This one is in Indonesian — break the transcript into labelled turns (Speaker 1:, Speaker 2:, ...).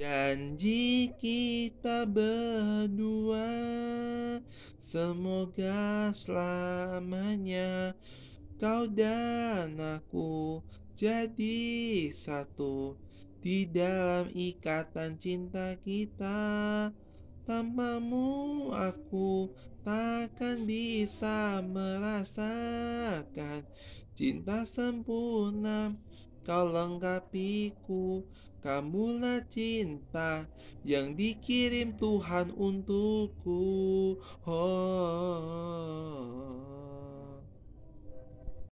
Speaker 1: Janji kita berdua Semoga selamanya Kau dan aku jadi satu Di dalam ikatan cinta kita Tanpamu aku takkan bisa merasakan Cinta sempurna kau lengkapiku Kamulah cinta yang dikirim Tuhan untukku Oh